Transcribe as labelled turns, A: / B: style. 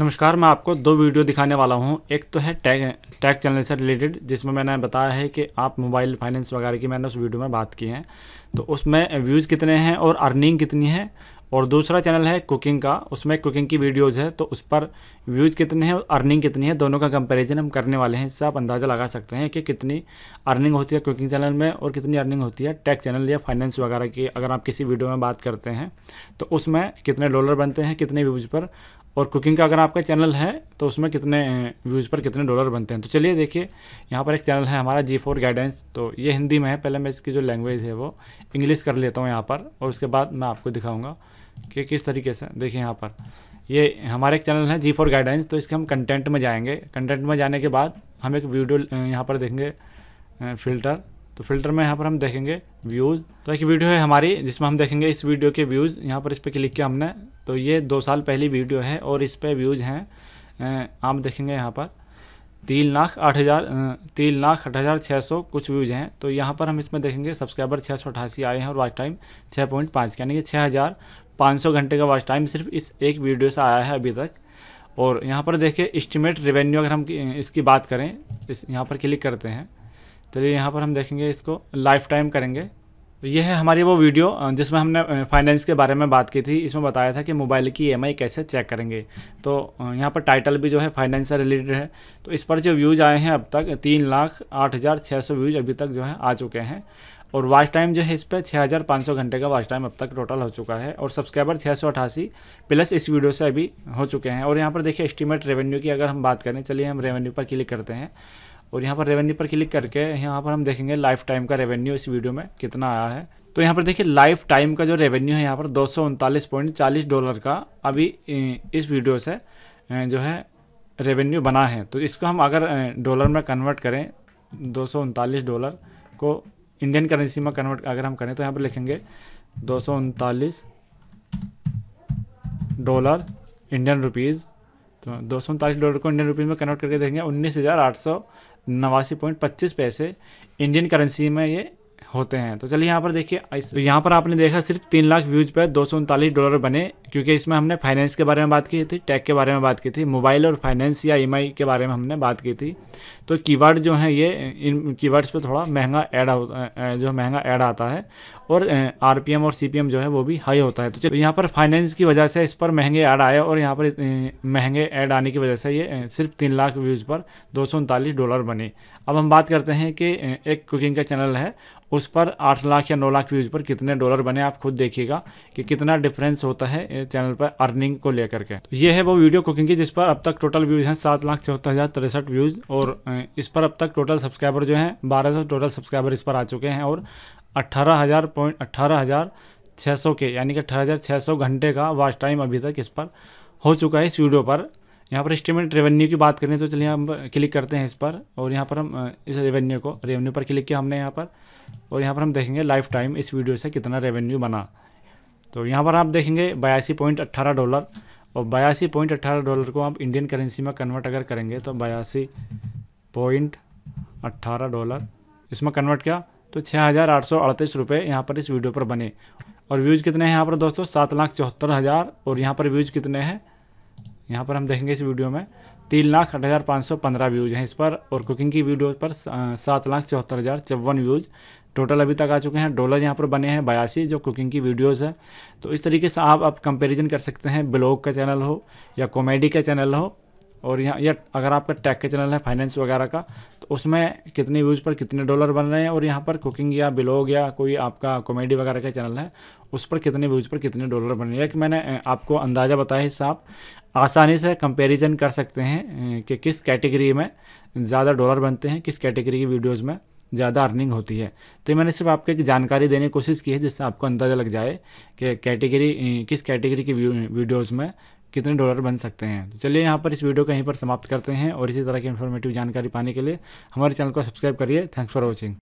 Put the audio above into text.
A: नमस्कार मैं आपको दो वीडियो दिखाने वाला हूं एक तो है टैग टैग चैनल से रिलेटेड जिसमें मैंने बताया है कि आप मोबाइल फाइनेंस वगैरह की मैंने उस वीडियो में बात की है तो उसमें व्यूज़ कितने हैं और अर्निंग कितनी है और दूसरा चैनल है कुकिंग का उसमें कुकिंग की वीडियोज़ है तो उस पर व्यूज़ कितने हैं और अर्निंग कितनी है दोनों का कंपेरिजन हम करने वाले हैं इससे आप अंदाज़ा लगा सकते हैं कि कितनी अर्निंग होती है कुकिंग चैनल में और कितनी अर्निंग होती है टैक्स चैनल या फाइनेंस वगैरह की अगर आप किसी वीडियो में बात करते हैं तो उसमें कितने डॉलर बनते हैं कितने व्यूज़ पर और कुकिंग का अगर आपका चैनल है तो उसमें कितने व्यूज़ पर कितने डॉलर बनते हैं तो चलिए देखिए यहाँ पर एक चैनल है हमारा जी फोर गाइडेंस तो ये हिंदी में है पहले मैं इसकी जो लैंग्वेज है वो इंग्लिश कर लेता हूँ यहाँ पर और उसके बाद मैं आपको दिखाऊँगा कि किस तरीके से देखिए यहाँ पर ये हमारा एक चैनल है जी फोर गाइडेंस तो इसके हम कंटेंट में जाएंगे कंटेंट में जाने के बाद हम एक वीडियो यहाँ पर देखेंगे फिल्टर तो फिल्टर में यहाँ पर हम देखेंगे व्यूज़ तो एक वीडियो है हमारी जिसमें हम देखेंगे इस वीडियो के व्यूज़ यहाँ पर इस पर क्लिक किया हमने तो ये दो साल पहली वीडियो है और इस पर व्यूज़ हैं आप देखेंगे यहाँ पर तीन लाख आठ हज़ार तीन लाख आठ हज़ार छः सौ कुछ व्यूज़ हैं तो यहाँ पर हम इसमें देखेंगे सब्सक्राइबर छः सौ अठासी आए हैं और वॉच टाइम छः पॉइंट पाँच यानी कि छः हज़ार पाँच सौ घंटे का वॉच टाइम सिर्फ इस एक वीडियो से आया है अभी तक और यहाँ पर देखिए इस्टीमेट रेवेन्यू अगर हम इसकी बात करें इस यहाँ पर क्लिक करते हैं चलिए यहाँ पर हम देखेंगे इसको लाइफ टाइम करेंगे तो है हमारी वो वीडियो जिसमें हमने फाइनेंस के बारे में बात की थी इसमें बताया था कि मोबाइल की ई e कैसे चेक करेंगे तो यहाँ पर टाइटल भी जो है फाइनेंस से रिलेटेड है तो इस पर जो व्यूज़ आए हैं अब तक तीन लाख आठ हज़ार छः सौ व्यूज़ अभी तक जो है आ चुके हैं और वॉच टाइम जो है इस पर छः हज़ार पाँच सौ घंटे का वॉच टाइम अब तक टोटल हो चुका है और सब्सक्राइबर छः सौ अठासी प्लस इस वीडियो से अभी हो चुके हैं और यहाँ पर देखिए एस्टीमेट रेवेन्यू की अगर हम बात करें चलिए हम रेवेन्यू पर क्लिक करते हैं और यहाँ पर रेवेन्यू पर क्लिक करके यहाँ पर हम देखेंगे लाइफ टाइम का रेवेन्यू इस वीडियो में कितना आया है तो यहाँ पर देखिए लाइफ टाइम का जो रेवेन्यू है यहाँ पर दो डॉलर का अभी इस वीडियो से जो है रेवेन्यू बना है तो इसको हम अगर डॉलर में कन्वर्ट करें दो डॉलर को इंडियन करेंसी में कन्वर्ट अगर हम करें तो यहाँ पर लिखेंगे दो डॉलर इंडियन रुपीज़ तो दो डॉलर को इंडियन रुपीज़ में कन्वर्ट करके देखेंगे उन्नीस हज़ार आठ सौ नवासी पॉइंट पच्चीस पैसे इंडियन करेंसी में ये होते हैं तो चलिए यहाँ पर देखिए यहाँ पर आपने देखा सिर्फ तीन लाख व्यूज़ पर दो डॉलर बने क्योंकि इसमें हमने फाइनेंस के बारे में बात की थी टैक के बारे में बात की थी मोबाइल और फाइनेंस या ई e के बारे में हमने बात की थी तो कीवर्ड जो हैं ये इन कीवर्ड्स पे थोड़ा महंगा ऐड जो महंगा ऐड आता है और आर और सी जो है वो भी हाई होता है तो यहाँ पर फाइनेंस की वजह से इस पर महंगे ऐड आए और यहाँ पर महंगे ऐड आने की वजह से ये सिर्फ तीन लाख व्यूज़ पर दो डॉलर बने अब हम बात करते हैं कि एक कुकिंग का चैनल है उस पर आठ लाख या नौ लाख व्यूज़ पर कितने डॉलर बने आप खुद देखिएगा कि कितना डिफरेंस होता है चैनल पर अर्निंग को लेकर के तो ये है वो वीडियो कुकिंग की जिस पर अब तक टोटल व्यूज हैं सात लाख चौहत्तर हज़ार तिरसठ व्यूज और इस पर अब तक टोटल सब्सक्राइबर जो हैं बारह सौ टोटल सब्सक्राइबर इस पर आ चुके हैं और अट्ठारह हज़ार पॉइंट अट्ठारह हज़ार छः सौ के यानी कि अठारह हज़ार छः सौ घंटे का वाच टाइम अभी तक इस पर हो चुका है इस वीडियो पर यहाँ पर एस्टिमेट रेवेन्यू की बात करें तो चलिए हम क्लिक करते हैं इस पर और यहाँ पर हम इस रेवेन्यू को रेवेन्यू पर क्लिक किया हमने यहाँ पर और यहाँ पर हम देखेंगे लाइफ टाइम इस वीडियो से कितना रेवेन्यू बना तो यहाँ पर आप देखेंगे बयासी पॉइंट अट्ठारह डॉलर और बयासी पॉइंट अट्ठारह डॉलर को आप इंडियन करेंसी में कन्वर्ट अगर करेंगे तो बयासी पॉइंट अट्ठारह डॉलर इसमें कन्वर्ट किया तो छः हज़ार आठ सौ अड़तीस रुपये यहाँ पर इस वीडियो पर बने और व्यूज़ कितने हैं यहाँ पर दोस्तों सात लाख चौहत्तर हज़ार और यहाँ पर व्यूज़ कितने हैं यहाँ पर हम देखेंगे इस वीडियो में तीन लाख आठ हज़ार पाँच सौ पंद्रह व्यूज़ हैं इस पर और कुकिंग की वीडियो पर सात लाख चौहत्तर हज़ार चौवन व्यूज़ टोटल अभी तक आ चुके हैं डॉलर यहाँ पर बने हैं बयासी जो कुकिंग की वीडियोस है तो इस तरीके से आप आप कंपैरिजन कर सकते हैं ब्लॉग का चैनल हो या कॉमेडी का चैनल हो और यहाँ या अगर आपका टैक के चैनल है फाइनेंस वगैरह का तो उसमें कितने व्यूज़ पर कितने डॉलर बन रहे हैं और यहाँ पर कुकिंग या ब्लॉग या कोई आपका कॉमेडी वगैरह का चैनल है उस पर कितने व्यूज़ पर कितने डॉलर बन रहे हैं कि मैंने आपको अंदाज़ा बताया इससे आप आसानी से कंपेरिज़न कर सकते हैं कि किस कैटेगरी में ज़्यादा डॉलर बनते हैं किस कैटेगरी की वीडियोज़ में ज़्यादा अर्निंग होती है तो ये मैंने सिर्फ आपको एक जानकारी देने की कोशिश की है जिससे आपको अंदाज़ा लग जाए कि कैटेगरी किस कैटेगरी की वीडियोज़ में कितने डॉलर बन सकते हैं तो चलिए यहाँ पर इस वीडियो को यहीं पर समाप्त करते हैं और इसी तरह की इन्फॉर्मेटिव जानकारी पाने के लिए हमारे चैनल को सब्सक्राइब करिए थैंक्स फॉर वॉचिंग